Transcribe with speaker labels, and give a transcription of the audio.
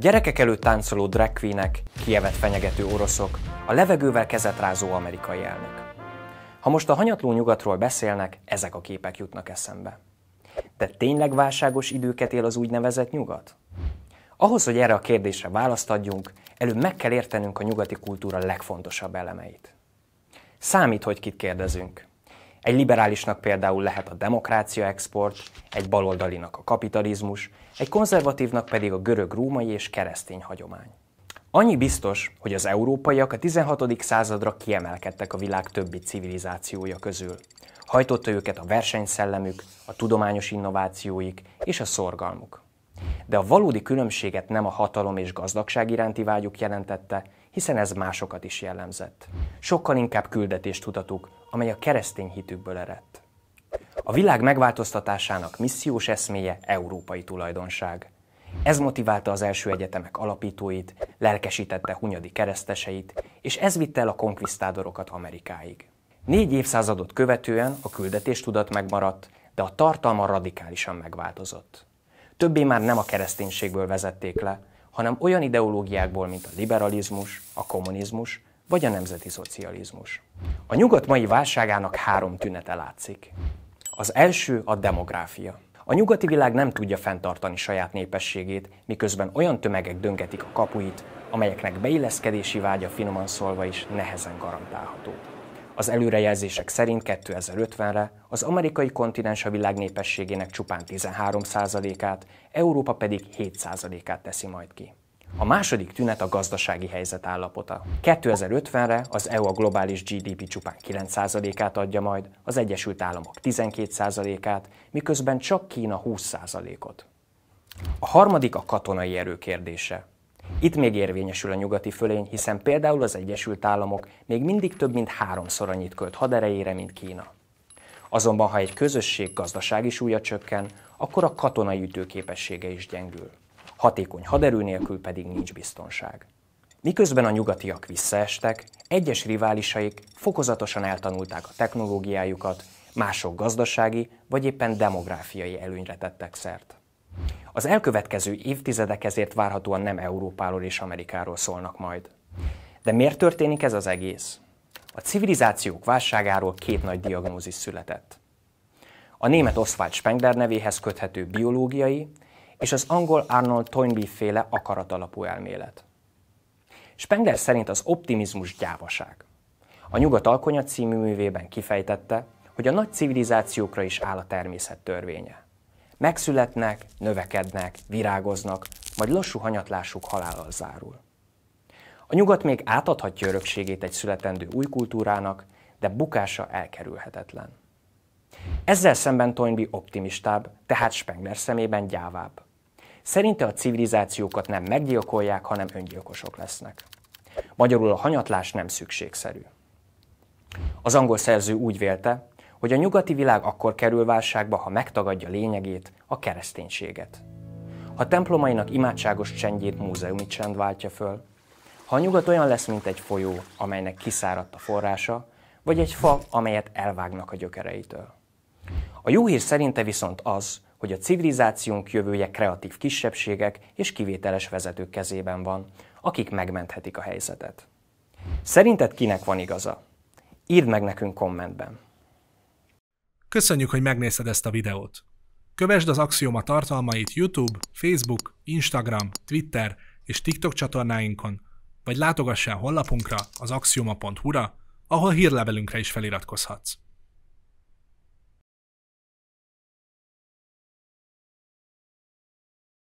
Speaker 1: Gyerekek előtt táncoló drag queenek, kievet fenyegető oroszok, a levegővel kezet rázó amerikai elnök. Ha most a hanyatló nyugatról beszélnek, ezek a képek jutnak eszembe. De tényleg válságos időket él az úgynevezett nyugat? Ahhoz, hogy erre a kérdésre választ adjunk, előbb meg kell értenünk a nyugati kultúra legfontosabb elemeit. Számít, hogy kit kérdezünk. Egy liberálisnak például lehet a demokrácia export, egy baloldalinak a kapitalizmus, egy konzervatívnak pedig a görög-római és keresztény hagyomány. Annyi biztos, hogy az európaiak a 16. századra kiemelkedtek a világ többi civilizációja közül. Hajtotta őket a versenyszellemük, a tudományos innovációik és a szorgalmuk. De a valódi különbséget nem a hatalom és gazdagság iránti vágyuk jelentette, hiszen ez másokat is jellemzett. Sokkal inkább küldetést tudatuk, amely a keresztény hitükből eredt. A világ megváltoztatásának missziós eszméje európai tulajdonság. Ez motiválta az első egyetemek alapítóit, lelkesítette hunyadi kereszteseit, és ez vitte el a konkvisztádorokat Amerikáig. Négy évszázadot követően a küldetéstudat megmaradt, de a tartalma radikálisan megváltozott. Többé már nem a kereszténységből vezették le, hanem olyan ideológiákból, mint a liberalizmus, a kommunizmus vagy a nemzeti szocializmus. A nyugat mai válságának három tünete látszik. Az első a demográfia. A nyugati világ nem tudja fenntartani saját népességét, miközben olyan tömegek döngetik a kapuit, amelyeknek beilleszkedési vágya finoman szólva is nehezen garantálható. Az előrejelzések szerint 2050-re az amerikai kontinens a világ népességének csupán 13%-át, Európa pedig 7%-át teszi majd ki. A második tünet a gazdasági helyzet állapota. 2050-re az EU a globális GDP csupán 9%-át adja majd, az Egyesült Államok 12%-át, miközben csak Kína 20%-ot. A harmadik a katonai erő kérdése. Itt még érvényesül a nyugati fölény, hiszen például az Egyesült Államok még mindig több mint háromszor annyit költ haderejére, mint Kína. Azonban, ha egy közösség gazdasági súlya csökken, akkor a katonai ütőképessége is gyengül hatékony haderő nélkül pedig nincs biztonság. Miközben a nyugatiak visszaestek, egyes riválisaik fokozatosan eltanulták a technológiájukat, mások gazdasági vagy éppen demográfiai előnyre tettek szert. Az elkövetkező évtizedek ezért várhatóan nem Európáról és Amerikáról szólnak majd. De miért történik ez az egész? A civilizációk válságáról két nagy diagnózis született. A német Oswald Spengler nevéhez köthető biológiai és az angol Arnold Toynbee féle akaratalapú elmélet. Spengler szerint az optimizmus gyávaság. A Nyugat alkonya című művében kifejtette, hogy a nagy civilizációkra is áll a természet törvénye. Megszületnek, növekednek, virágoznak, majd lassú hanyatlásuk halállal zárul. A nyugat még átadhatja örökségét egy születendő új kultúrának, de bukása elkerülhetetlen. Ezzel szemben Toynbee optimistább, tehát Spengler szemében gyávább. Szerinte a civilizációkat nem meggyilkolják, hanem öngyilkosok lesznek. Magyarul a hanyatlás nem szükségszerű. Az angol szerző úgy vélte, hogy a nyugati világ akkor kerül válságba, ha megtagadja lényegét, a kereszténységet. Ha templomainak imádságos csendjét múzeumi csend váltja föl, ha a nyugat olyan lesz, mint egy folyó, amelynek kiszáradt a forrása, vagy egy fa, amelyet elvágnak a gyökereitől. A jó hír szerinte viszont az, hogy a civilizációnk jövője kreatív kisebbségek és kivételes vezetők kezében van, akik megmenthetik a helyzetet. Szerinted kinek van igaza? Írd meg nekünk kommentben. Köszönjük, hogy megnézted ezt a videót. Kövesd az Axioma tartalmait YouTube, Facebook, Instagram, Twitter és TikTok csatornáinkon, vagy látogass el honlapunkra az axioma.hu-ra, ahol hírlevelünkre is feliratkozhatsz.